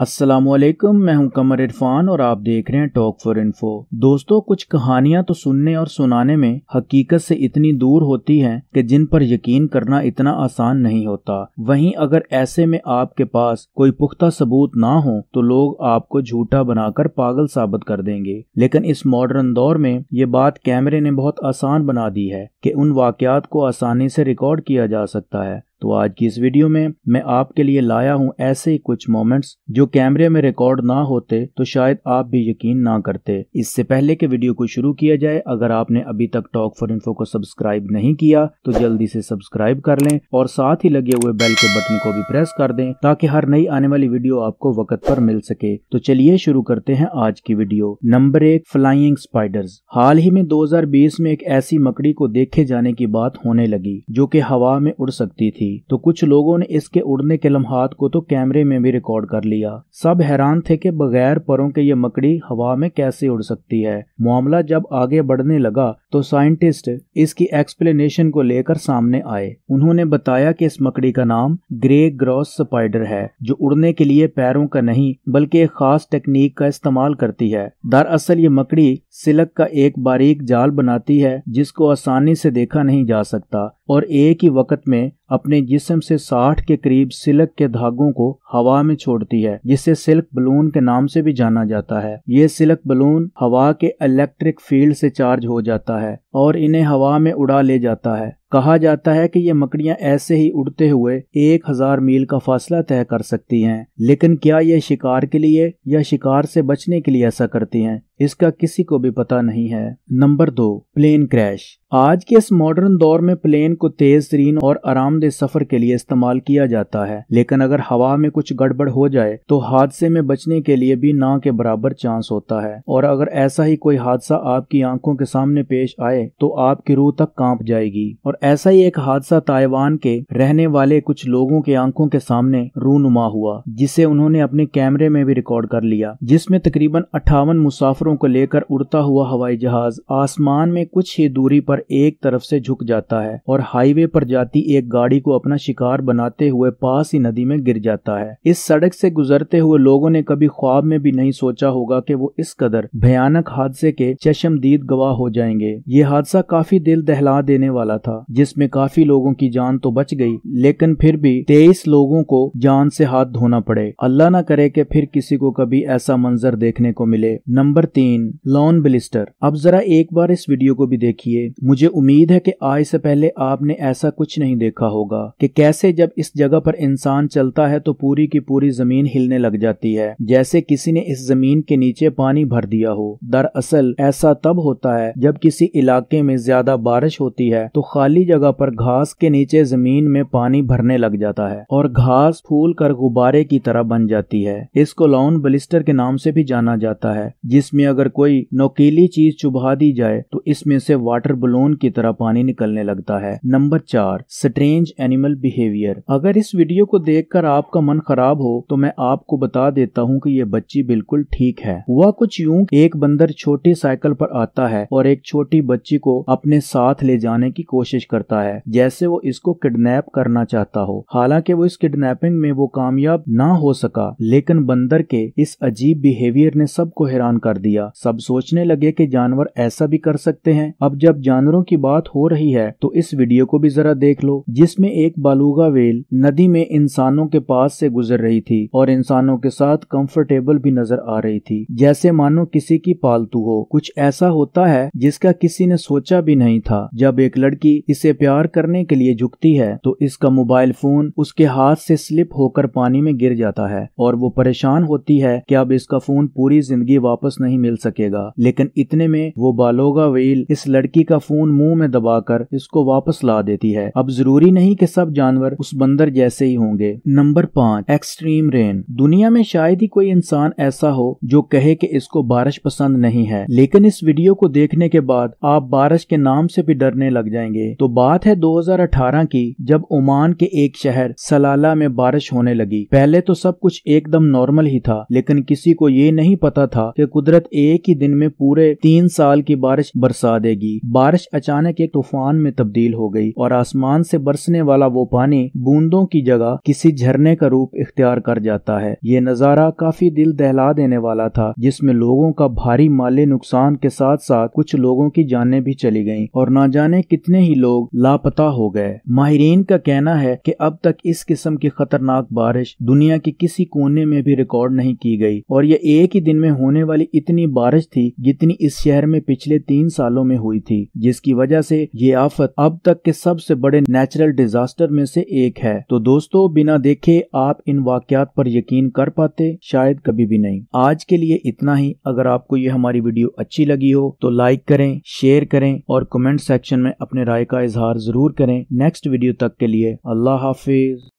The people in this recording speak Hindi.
असलम मैं हूं कमर इरफान और आप देख रहे हैं टॉक फॉर इन्फो दोस्तों कुछ कहानियां तो सुनने और सुनाने में हकीकत से इतनी दूर होती हैं कि जिन पर यकीन करना इतना आसान नहीं होता वहीं अगर ऐसे में आपके पास कोई पुख्ता सबूत ना हो तो लोग आपको झूठा बनाकर पागल साबित कर देंगे लेकिन इस मॉडर्न दौर में ये बात कैमरे ने बहुत आसान बना दी है कि उन वाकयात को आसानी से रिकॉर्ड किया जा सकता है तो आज की इस वीडियो में मैं आपके लिए लाया हूं ऐसे ही कुछ मोमेंट्स जो कैमरे में रिकॉर्ड ना होते तो शायद आप भी यकीन ना करते इससे पहले के वीडियो को शुरू किया जाए अगर आपने अभी तक टॉक फॉर इन्फो को सब्सक्राइब नहीं किया तो जल्दी से सब्सक्राइब कर लें और साथ ही लगे हुए बेल के बटन को भी प्रेस कर दें ताकि हर नई आने वाली वीडियो आपको वक्त पर मिल सके तो चलिए शुरू करते हैं आज की वीडियो नंबर एक फ्लाइंग स्पाइडर्स हाल ही में 2020 में एक ऐसी मकड़ी को देखे जाने की बात होने लगी जो कि हवा में उड़ सकती थी थी तो कुछ लोगों ने इसके उड़ने के लम्हात को तो कैमरे में भी रिकॉर्ड कर लिया सब हैरान थे कि बगैर परों के ये मकड़ी हवा में कैसे उड़ सकती है मामला जब आगे बढ़ने लगा तो साइंटिस्ट इसकी एक्सप्लेनेशन को लेकर सामने आए उन्होंने बताया कि इस मकड़ी का नाम ग्रे ग्रॉस स्पाइडर है जो उड़ने के लिए पैरों का नहीं बल्कि एक खास टेक्निक का इस्तेमाल करती है दरअसल ये मकड़ी सिलक का एक बारीक जाल बनाती है जिसको आसानी से देखा नहीं जा सकता और एक ही वक्त में अपने जिस्म से 60 के करीब सिलक के धागों को हवा में छोड़ती है जिसे सिल्क बलून के नाम से भी जाना जाता है ये सिलक बलून हवा के इलेक्ट्रिक फील्ड से चार्ज हो जाता है और इन्हें हवा में उड़ा ले जाता है कहा जाता है कि ये मकड़ियां ऐसे ही उड़ते हुए एक हजार मील का फासला तय कर सकती हैं लेकिन क्या ये शिकार के लिए या शिकार से बचने के लिए ऐसा करती हैं इसका किसी को भी पता नहीं है नंबर दो प्लेन क्रैश आज के इस मॉडर्न दौर में प्लेन को तेज तरीन और आरामदेह सफर के लिए इस्तेमाल किया जाता है लेकिन अगर हवा में कुछ गड़बड़ हो जाए तो हादसे में बचने के लिए भी ना के बराबर चांस होता है और अगर ऐसा ही कोई हादसा आपकी आंखों के सामने पेश आए तो आपकी रूह तक कांप जाएगी और ऐसा ही एक हादसा ताइवान के रहने वाले कुछ लोगों के आंखों के सामने रूनुमा हुआ जिसे उन्होंने अपने कैमरे में भी रिकॉर्ड कर लिया जिसमे तकरीबन अट्ठावन मुसाफिर छात्रों को लेकर उड़ता हुआ हवाई जहाज आसमान में कुछ ही दूरी पर एक तरफ से झुक जाता है और हाईवे पर जाती एक गाड़ी को अपना शिकार बनाते हुए पास ही नदी में गिर जाता है इस सड़क से गुजरते हुए लोगों ने कभी ख्वाब में भी नहीं सोचा होगा कि वो इस कदर भयानक हादसे के चशमदीद गवाह हो जाएंगे ये हादसा काफी दिल दहला देने वाला था जिसमें काफी लोगों की जान तो बच गई लेकिन फिर भी तेईस लोगों को जान से हाथ धोना पड़े अल्लाह ना करे कि फिर किसी को कभी ऐसा मंजर देखने को मिले नंबर तीन लॉन बिलिस्टर अब जरा एक बार इस वीडियो को भी देखिए मुझे उम्मीद है कि आज से पहले आपने ऐसा कुछ नहीं देखा होगा कि कैसे जब इस जगह पर इंसान चलता है तो पूरी की पूरी जमीन हिलने लग जाती है जैसे किसी ने इस जमीन के नीचे पानी भर दिया हो दरअसल ऐसा तब होता है जब किसी इलाके में ज्यादा बारिश होती है तो खाली जगह पर घास के नीचे जमीन में पानी भरने लग जाता है और घास फूल कर गुब्बारे की तरह बन जाती है इसको लॉन बलिस्टर के नाम से भी जाना जाता है जिसमें अगर कोई नोकीली चीज चुभा दी जाए तो इसमें से वाटर बलून की तरह पानी निकलने लगता है नंबर चार स्ट्रेंज एनिमल बिहेवियर अगर इस वीडियो को देखकर आपका मन खराब हो तो मैं आपको बता देता हूँ कि ये बच्ची बिल्कुल ठीक है वह कुछ यूं एक बंदर छोटी साइकिल पर आता है और एक छोटी बच्ची को अपने साथ ले जाने की कोशिश करता है जैसे वो इसको किडनैप करना चाहता हो हालांकि वो इस किडनैपिंग में वो कामयाब ना हो सका लेकिन बंदर के इस अजीब बिहेवियर ने सबको हैरान कर दिया दिया सब सोचने लगे कि जानवर ऐसा भी कर सकते हैं अब जब जानवरों की बात हो रही है तो इस वीडियो को भी जरा देख लो जिसमें एक बालूगा वेल नदी में इंसानों के पास से गुजर रही थी और इंसानों के साथ कंफर्टेबल भी नजर आ रही थी जैसे मानो किसी की पालतू हो कुछ ऐसा होता है जिसका किसी ने सोचा भी नहीं था जब एक लड़की इसे प्यार करने के लिए झुकती है तो इसका मोबाइल फोन उसके हाथ से स्लिप होकर पानी में गिर जाता है और वो परेशान होती है कि अब इसका फोन पूरी जिंदगी वापस नहीं नहीं मिल सकेगा लेकिन इतने में वो बालोगा वेल इस लड़की का फोन मुंह में दबाकर इसको वापस ला देती है अब जरूरी नहीं कि सब जानवर उस बंदर जैसे ही होंगे नंबर पाँच एक्सट्रीम रेन दुनिया में शायद ही कोई इंसान ऐसा हो जो कहे की इसको बारिश पसंद नहीं है लेकिन इस वीडियो को देखने के बाद आप बारिश के नाम से भी डरने लग जाएंगे तो बात है 2018 की जब ओमान के एक शहर सलाला में बारिश होने लगी पहले तो सब कुछ एकदम नॉर्मल ही था लेकिन किसी को ये नहीं पता था कि कुदरत एक ही दिन में पूरे तीन साल की बारिश बरसा देगी बारिश अचानक एक तूफान में तब्दील हो गई और आसमान से बरसने वाला वो पानी बूंदों की जगह किसी झरने का रूप इख्तियार कर जाता है ये नज़ारा काफी दिल दहला देने वाला था जिसमे लोगों का भारी माली नुकसान के साथ साथ कुछ लोगों की जाने भी चली गयी और ना जाने कितने ही लोग लापता हो गए माहरीन का कहना है कि अब तक इस किस्म की खतरनाक बारिश दुनिया के किसी कोने में भी रिकॉर्ड नहीं की गई और यह एक ही दिन में होने वाली इतनी इतनी बारिश थी जितनी इस शहर में पिछले तीन सालों में हुई थी जिसकी वजह से ये आफत अब तक के सबसे बड़े नेचुरल डिजास्टर में से एक है तो दोस्तों बिना देखे आप इन वाक्यात पर यकीन कर पाते शायद कभी भी नहीं आज के लिए इतना ही अगर आपको ये हमारी वीडियो अच्छी लगी हो तो लाइक करें शेयर करें और कमेंट सेक्शन में अपने राय का इजहार जरूर करें नेक्स्ट वीडियो तक के लिए अल्लाह हाफिज